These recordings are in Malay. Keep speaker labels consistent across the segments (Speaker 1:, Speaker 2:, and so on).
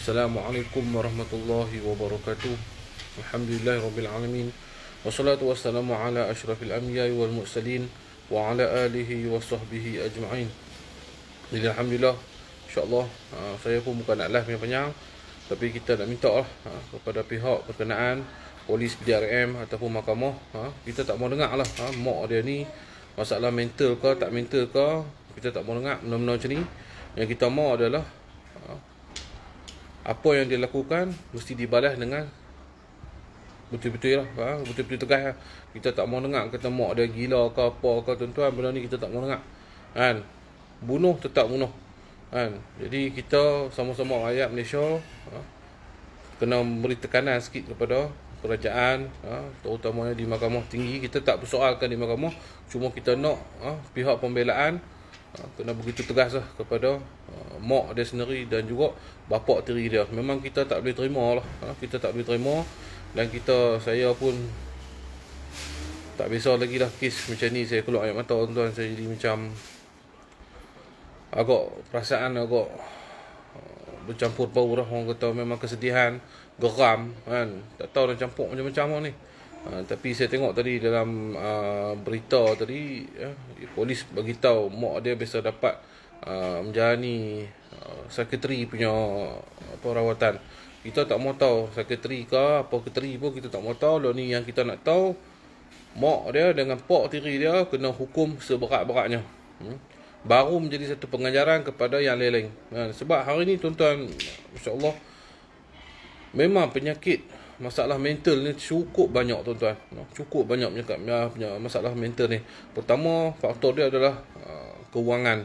Speaker 1: Assalamualaikum warahmatullahi wabarakatuh. Alhamdulillahirabbil alamin. Wassalatu wassalamu ala asyrafil anbiya'i wal mursalin wa ala alihi washabbihi ajma'in. Jadi alhamdulillah insyaallah ha, saya pun bukan nak live panjang tapi kita nak minta lah ha, kepada pihak berkenaan polis PDRM ataupun mahkamah ha, kita tak mau dengar lah mak dia ni masalah mental ke tak mental ke kita tak mau dengar benda-benda macam ni yang kita mau adalah apa yang dia lakukan mesti dibalas dengan betul-betul lah ha? betul-betul tegas lah. kita tak mau dengar kata mak dia gila ke apa ke tuan-tuan benda ni kita tak mau dengar kan bunuh tetap bunuh kan jadi kita sama-sama rakyat Malaysia ha? kena beri tekanan sikit kepada kerajaan ha? terutamanya di mahkamah tinggi kita tak persoalkan di mahkamah cuma kita nak ha? pihak pembelaan kena begitu tegas lah kepada uh, mak dia sendiri dan juga bapak tiri dia memang kita tak boleh terima lah ha, kita tak boleh terima dan kita saya pun tak biasa lagi lah kes macam ni saya keluar ayat mata tuan-tuan saya jadi macam agak perasaan agak uh, bercampur bau lah orang kata memang kesedihan geram kan tak tahu nak campur macam-macam ni Ah, tapi saya tengok tadi dalam uh, berita tadi ya, polis bagi tahu mak dia biasa dapat uh, menjalani uh, sekretari punya apa rawatan. Kita tak mau tahu sekretari ke apa sekretari pun kita tak mau tahu. Lo ni yang kita nak tahu mak dia dengan pak tiri dia kena hukum seberat-beratnya. Hmm? Baru menjadi satu pengajaran kepada yang lain-lain. Uh, sebab hari ni tuan-tuan insya-Allah memang penyakit masalah mental ni cukup banyak tuan-tuan cukup banyak punya, ah, punya masalah mental ni pertama faktor dia adalah uh, kewangan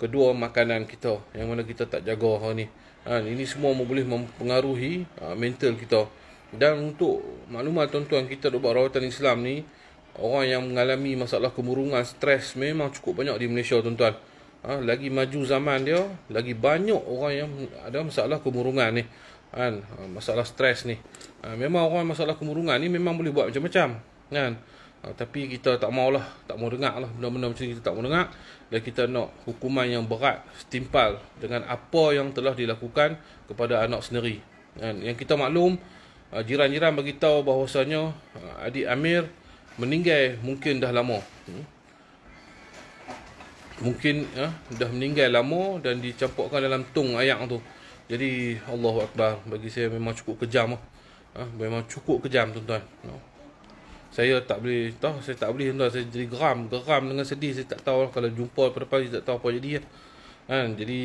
Speaker 1: kedua makanan kita yang mana kita tak jaga hari ni ha, ini semua boleh mempengaruhi uh, mental kita dan untuk maklumat tuan-tuan kita duk buat rawatan Islam ni orang yang mengalami masalah kemurungan stres memang cukup banyak di Malaysia tuan-tuan ha, lagi maju zaman dia lagi banyak orang yang ada masalah kemurungan ni kan ha, masalah stres ni ha, memang orang masalah kemurungan ni memang boleh buat macam-macam kan ha, tapi kita tak maulah tak mau dengar lah benda-benda macam ni kita tak mau dengar dan kita nak hukuman yang berat setimpal dengan apa yang telah dilakukan kepada anak sendiri kan yang kita maklum ha, jiran-jiran bagi tahu bahawasanya ha, adik Amir meninggal mungkin dah lama hmm? mungkin eh, dah meninggal lama dan dicampurkan dalam tong ayam tu. Jadi Allah akbar bagi saya memang cukup kejam ah. Eh, memang cukup kejam tuan-tuan. No. Saya tak boleh tahu saya tak boleh tuan saya jadi geram, geram dengan sedih saya tak tahu lah, kalau jumpa depan-depan saya tak tahu apa jadi eh. Kan jadi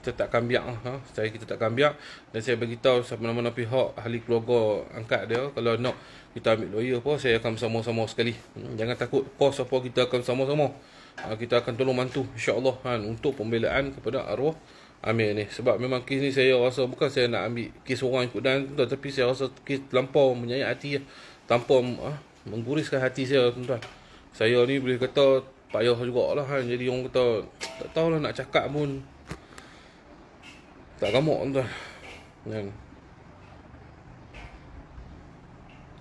Speaker 1: kita tak kambiak ah. Eh. Saya kita tak kambiak dan saya bagi tahu siapa mana pihak ahli keluarga angkat dia kalau nak kita ambil lawyer apa saya akan sama-sama sekali. Hmm, jangan takut kos apa kita akan sama-sama. Ah, kita akan tolong mantu insyaAllah kan, untuk pembelaan kepada arwah Amir ni sebab memang kes ni saya rasa bukan saya nak ambil kes orang ikut dan tuan tapi saya rasa kes terlampau menyayat hati ya. tanpa ha, mengguriskan hati saya tuan-tuan saya ni boleh kata payah jugalah kan jadi orang kata tak tahulah nak cakap pun tak gamuk tuan dan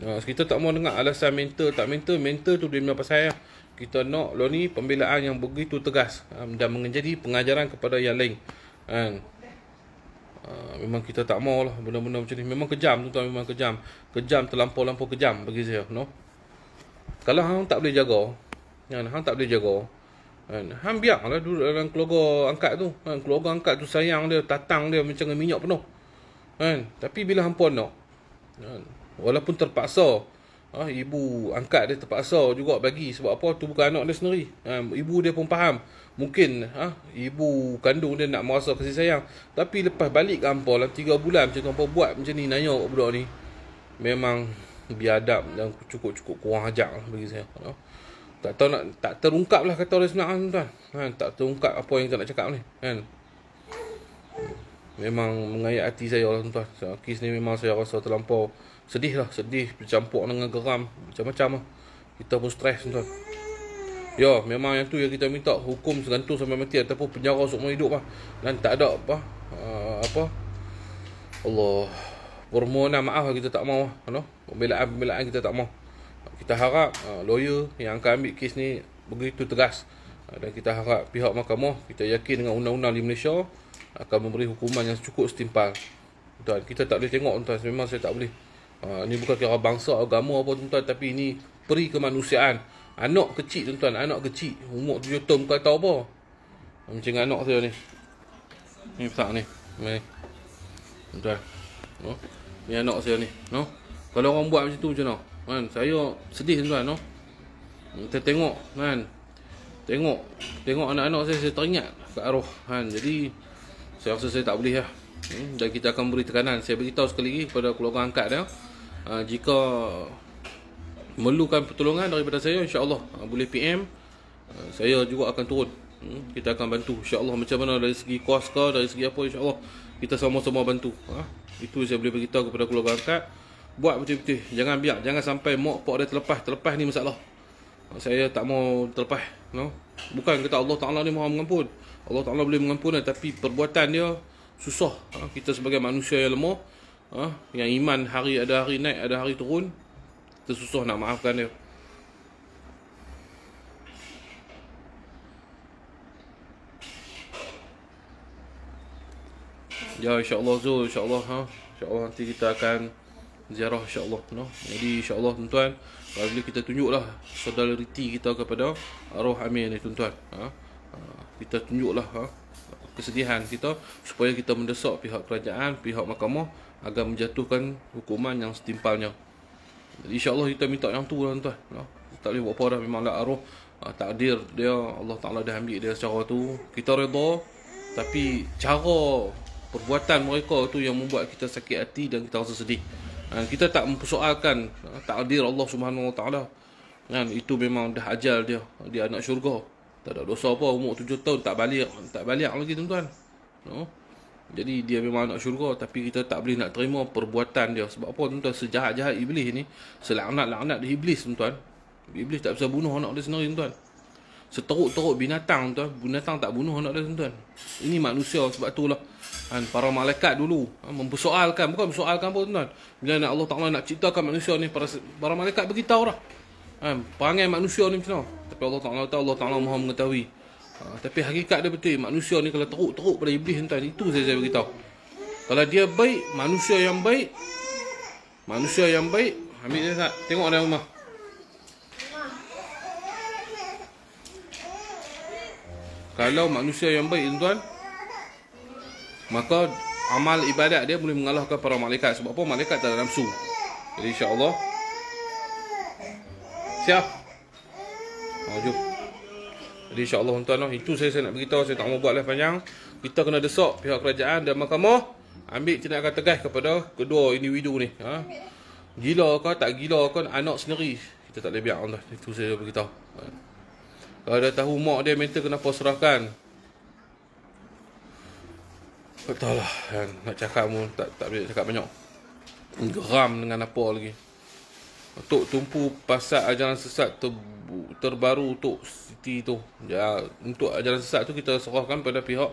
Speaker 1: ha, ah, kita tak mau dengar alasan mental tak mental mental tu dia memang pasal saya kita nak lo ni pembelaan yang begitu tegas um, dan menjadi pengajaran kepada yang lain. Um, uh, memang kita tak mau lah benda-benda macam ni. Memang kejam tu tuan memang kejam. Kejam terlampau-lampau kejam bagi saya. No? Kalau hang tak boleh jaga, kan, hang tak boleh jaga, kan, hang biarlah duduk dalam keluarga angkat tu. Kan, keluarga angkat tu sayang dia, tatang dia macam minyak penuh. Kan, tapi bila hang pun nak, kan, walaupun terpaksa, Ah ha, ibu angkat dia terpaksa juga bagi sebab apa tu bukan anak dia sendiri. Ha, ibu dia pun faham. Mungkin ah ha, ibu kandung dia nak merasa kasih sayang. Tapi lepas balik ke hampa dalam 3 bulan macam tu hampa buat macam ni nanya kat budak ni. Memang biadab dan cukup-cukup kurang ajak lah bagi saya. Ha. Tak tahu nak tak terungkap lah kata orang sebenarnya tuan. Ha, tak terungkap apa yang kita nak cakap ni. Kan? Ha memang mengayak hati saya Allah tuan-tuan. Kes ni memang saya rasa terlampau sedih lah. Sedih bercampur dengan geram. Macam-macam lah. Kita pun stres tuan-tuan. Ya, memang yang tu yang kita minta hukum segantung sampai mati ataupun penjara seumur hidup lah. Dan tak ada apa. Uh, apa. Allah. Permohonan maaf lah kita tak mahu lah, kan? No? Pembelaan-pembelaan kita tak mahu. Kita harap uh, lawyer yang akan ambil kes ni begitu tegas. dan kita harap pihak mahkamah kita yakin dengan undang-undang di Malaysia akan memberi hukuman yang cukup setimpal. Tuan, kita tak boleh tengok tuan, memang saya tak boleh. Ha, ini bukan kira bangsa, agama apa tuan, tapi ini peri kemanusiaan. Anak kecil tuan, anak kecil, umur tujuh tahun bukan tahu apa. Macam anak saya ni. Ni besar ni. Ni. Tuan. No? Ni anak saya ni. No? Kalau orang buat macam tu macam mana? Kan? Saya sedih tuan. No? Kita tengok kan. Tengok. Tengok anak-anak saya, saya teringat kat arwah. Kan? Jadi... Saya rasa saya tak boleh lah hmm, Dan kita akan beri tekanan Saya beritahu sekali lagi kepada keluarga angkat dia uh, Jika memerlukan pertolongan daripada saya insya Allah uh, boleh PM uh, Saya juga akan turun hmm, Kita akan bantu Insya Allah macam mana dari segi kos kah Dari segi apa insya Allah Kita sama-sama bantu ha? Itu saya boleh beritahu kepada keluarga angkat Buat betul-betul Jangan biar Jangan sampai mok pok dia terlepas Terlepas ni masalah saya tak mau terlepas no? Bukan kata Allah Ta'ala ni mahu mengampun Allah Ta'ala boleh mengampun eh, Tapi perbuatan dia susah ha? Kita sebagai manusia yang lemah ha? Yang iman hari ada hari naik ada hari turun Kita susah nak maafkan dia Ya Insya insyaAllah Zul Allah, ha? Allah nanti kita akan ziarah insyaAllah no? Jadi insyaAllah tuan-tuan Kali kita tunjuklah Saudariti kita kepada Arwah Amir ni tuan-tuan ha? ha? Kita tunjuklah ha? Kesedihan kita Supaya kita mendesak pihak kerajaan Pihak mahkamah Agar menjatuhkan hukuman yang setimpalnya Jadi insyaAllah kita minta yang tu lah tuan-tuan no? Ha? Tak boleh buat apa dah Memanglah Arwah ha, Takdir dia Allah Ta'ala dah ambil dia secara tu Kita reda Tapi cara Perbuatan mereka tu yang membuat kita sakit hati dan kita rasa sedih. Ah, kita tak mempersoalkan ah, takdir Allah Subhanahu Wa Taala. Kan itu memang dah ajal dia, dia anak syurga. Tak ada dosa apa umur tujuh tahun tak balik, tak balik lagi tuan-tuan. No. Jadi dia memang anak syurga tapi kita tak boleh nak terima perbuatan dia sebab apa tuan-tuan sejahat-jahat iblis ni, selaknat-laknat dia iblis tuan-tuan. Iblis tak bisa bunuh anak dia sendiri tuan-tuan seteruk-teruk binatang tuan binatang tak bunuh anak dia tuan ini manusia sebab tu lah kan, para malaikat dulu mempersoalkan bukan mempersoalkan pun tuan bila nak Allah Ta'ala nak ciptakan manusia ni para, para malaikat beritahu lah kan, perangai manusia ni macam tapi Allah Ta'ala tahu Allah Ta'ala maha mengetahui ha, tapi hakikat dia betul manusia ni kalau teruk-teruk pada iblis tuan itu saya, saya beritahu kalau dia baik manusia yang baik manusia yang baik ambil dia tengok dalam rumah Kalau manusia yang baik tuan Maka amal ibadat dia boleh mengalahkan para malaikat Sebab apa malaikat tak ada nafsu Jadi insyaAllah Siap Oh, jom Jadi insyaAllah tuan lah oh, Itu saya, saya nak beritahu Saya tak mau buat lah panjang Kita kena desak pihak kerajaan dan mahkamah Ambil tindakan tegas kepada kedua individu ni ha? Gila kah tak gila kah anak sendiri Kita tak boleh biar Allah Itu saya beritahu kalau dah tahu mak dia mental kena serahkan Tak tahu lah kan? Nak cakap pun tak, tak boleh cakap banyak Geram dengan apa lagi Untuk tumpu pasal ajaran sesat ter, terbaru untuk Siti tu ya, Untuk ajaran sesat tu kita serahkan pada pihak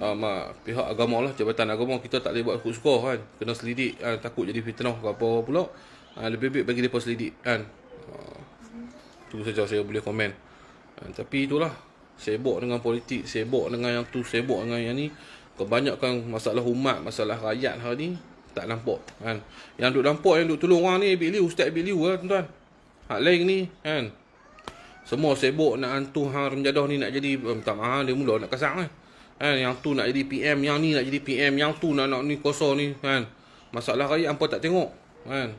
Speaker 1: uh, ah, mak, Pihak agama lah Jabatan agama kita tak boleh buat suka-suka kan Kena selidik kan? Takut jadi fitnah ke apa-apa pula uh, Lebih baik bagi mereka selidik kan uh, ah, Tunggu saja saya boleh komen Eh, tapi itulah Sibuk dengan politik Sibuk dengan yang tu Sibuk dengan yang ni Kebanyakan masalah umat Masalah rakyat hari ni Tak nampak kan Yang duk nampak Yang duk tolong orang ni Ibik Liu Ustaz Ibik Liu lah tuan-tuan Hak lain ni kan Semua sibuk nak hantu Hang Remjadah ni nak jadi eh, Minta maaf dia mula nak kesak kan eh. Kan yang tu nak jadi PM Yang ni nak jadi PM Yang tu nak nak ni kosong ni kan Masalah rakyat apa tak tengok Kan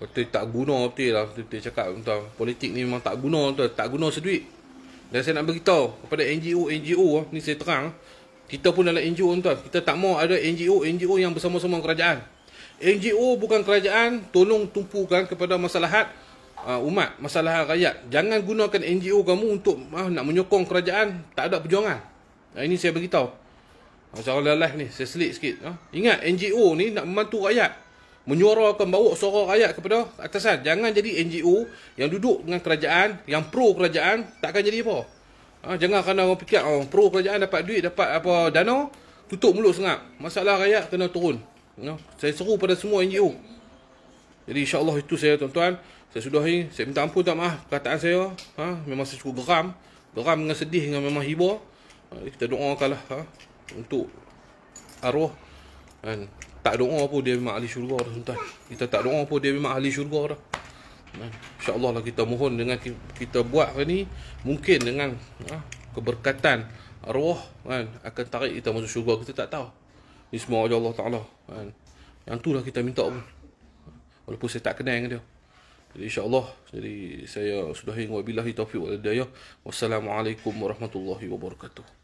Speaker 1: Betul tak guna betul lah Betul cakap tentang Politik ni memang tak guna betul Tak guna seduit Dan saya nak beritahu Kepada NGO-NGO ah, Ni saya terang ah. Kita pun dalam NGO tuan Kita tak mau ada NGO-NGO yang bersama-sama kerajaan NGO bukan kerajaan Tolong tumpukan kepada masalah hat uh, ah, umat Masalah rakyat Jangan gunakan NGO kamu untuk uh, Nak menyokong kerajaan Tak ada perjuangan nah, Ini saya beritahu Macam orang live ni Saya selit sikit uh. Ingat NGO ni nak membantu rakyat menyuarakan bawa suara rakyat kepada atasan. Jangan jadi NGO yang duduk dengan kerajaan, yang pro kerajaan, takkan jadi apa. Ha, jangan kerana orang fikir oh, pro kerajaan dapat duit, dapat apa dana, tutup mulut sengap. Masalah rakyat kena turun. Ya, saya seru pada semua NGO. Jadi insyaAllah itu saya tuan-tuan. Saya ini Saya minta ampun tak maaf perkataan saya. Ha, memang saya cukup geram. Geram dengan sedih dengan memang hibur. Ha, kita doakanlah ha, untuk arwah dan tak doa apa dia memang ahli syurga dah tuan. Kita tak doa apa dia memang ahli syurga dah. Kan? Insya-Allah lah kita mohon dengan kita buat ni mungkin dengan ha, keberkatan arwah kan akan tarik kita masuk syurga kita tak tahu. Ini aja Allah Taala kan. Yang itulah kita minta pun. Walaupun saya tak kenal dengan dia. Jadi insya-Allah jadi saya sudahi wabillahi taufiq wal hidayah. Wassalamualaikum warahmatullahi wabarakatuh.